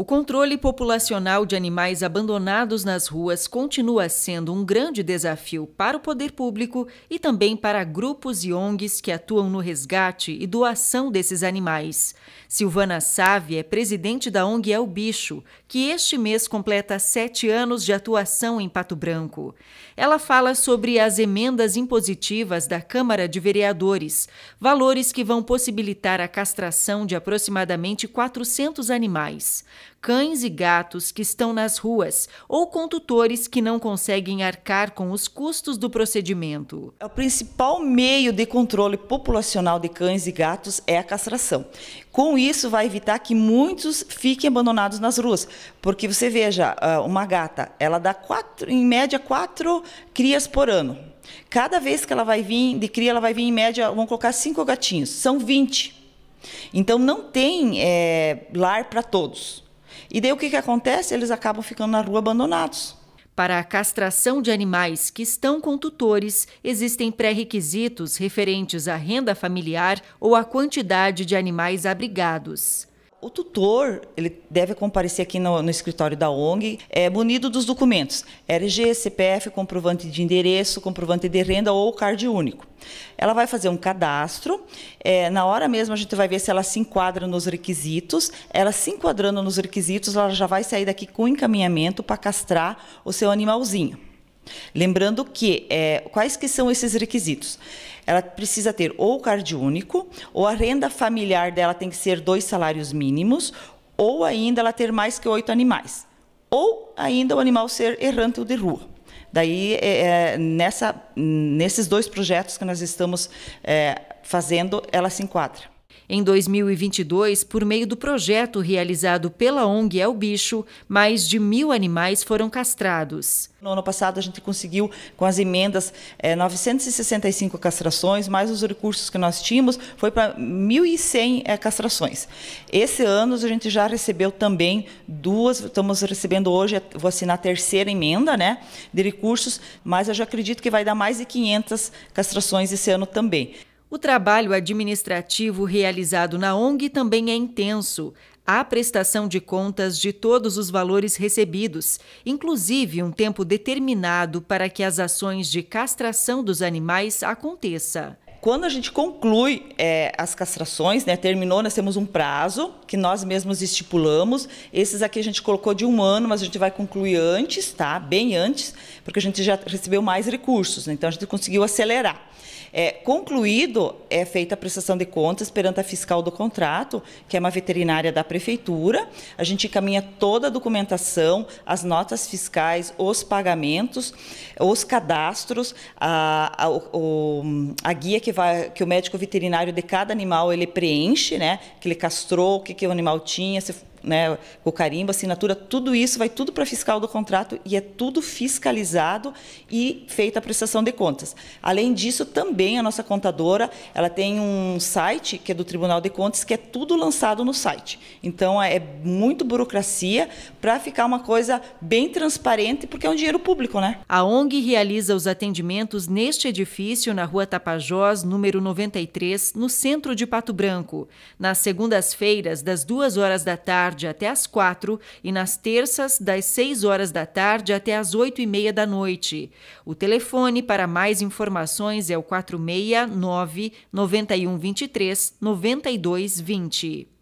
O controle populacional de animais abandonados nas ruas continua sendo um grande desafio para o poder público e também para grupos e ONGs que atuam no resgate e doação desses animais. Silvana Sávia é presidente da ONG É o Bicho, que este mês completa sete anos de atuação em Pato Branco. Ela fala sobre as emendas impositivas da Câmara de Vereadores, valores que vão possibilitar a castração de aproximadamente 400 animais cães e gatos que estão nas ruas ou condutores que não conseguem arcar com os custos do procedimento. É o principal meio de controle populacional de cães e gatos é a castração. Com isso, vai evitar que muitos fiquem abandonados nas ruas, porque você veja, ah, uma gata, ela dá quatro, em média quatro crias por ano. Cada vez que ela vai vir de cria, ela vai vir em média, vamos colocar cinco gatinhos, são 20. Então não tem é, lar para todos. E daí o que, que acontece? Eles acabam ficando na rua abandonados. Para a castração de animais que estão com tutores, existem pré-requisitos referentes à renda familiar ou à quantidade de animais abrigados. O tutor, ele deve comparecer aqui no, no, escritório da ONG, é munido dos documentos: RG, CPF, comprovante de endereço, comprovante de renda ou card único. Ela vai fazer um cadastro. É, na hora mesmo a gente vai ver se ela se enquadra nos requisitos. Ela se enquadrando nos requisitos, ela já vai sair daqui com encaminhamento para castrar o seu animalzinho. Lembrando que é, quais que são esses requisitos? Ela precisa ter ou o card único, ou a renda familiar dela tem que ser dois salários mínimos, ou ainda ela ter mais que oito animais, ou ainda o animal ser errante ou de rua. Daí, é, é nessa, nesses dois projetos que nós estamos é, fazendo, ela se enquadra. Em 2022, por meio do projeto realizado pela ONG É o Bicho, mais de mil animais foram castrados. No ano passado, a gente conseguiu, com as emendas, 965 eh, castrações, mais os recursos que nós tínhamos, foi para 1.100 eh, castrações. Esse ano, a gente já recebeu também duas, estamos recebendo hoje, eh, vou assinar a terceira emenda né, de recursos, mas eu já acredito que vai dar mais de 500 castrações esse ano também. O trabalho administrativo realizado na ONG também é intenso. Há prestação de contas de todos os valores recebidos, inclusive um tempo determinado para que as ações de castração dos animais aconteça quando a gente conclui é, as castrações, né, terminou, nós temos um prazo que nós mesmos estipulamos. Esses aqui a gente colocou de um ano, mas a gente vai concluir antes, tá? Bem antes, porque a gente já recebeu mais recursos, né? então a gente conseguiu acelerar. É, concluído, é feita a prestação de contas perante a fiscal do contrato, que é uma veterinária da prefeitura. A gente encaminha toda a documentação, as notas fiscais, os pagamentos, os cadastros, a, a, o, a guia que que, vai, que o médico veterinário de cada animal ele preenche, né? Que ele castrou, o que, que o animal tinha, se né, o carimbo, assinatura, tudo isso vai tudo para fiscal do contrato e é tudo fiscalizado e feita a prestação de contas. Além disso, também a nossa contadora, ela tem um site que é do Tribunal de Contas que é tudo lançado no site. Então é muito burocracia para ficar uma coisa bem transparente porque é um dinheiro público, né? A ONG realiza os atendimentos neste edifício na Rua Tapajós, número 93, no centro de Pato Branco, nas segundas-feiras das duas horas da tarde tarde até às quatro e nas terças, das seis horas da tarde até às oito e meia da noite. O telefone para mais informações é o 469 9123 9220.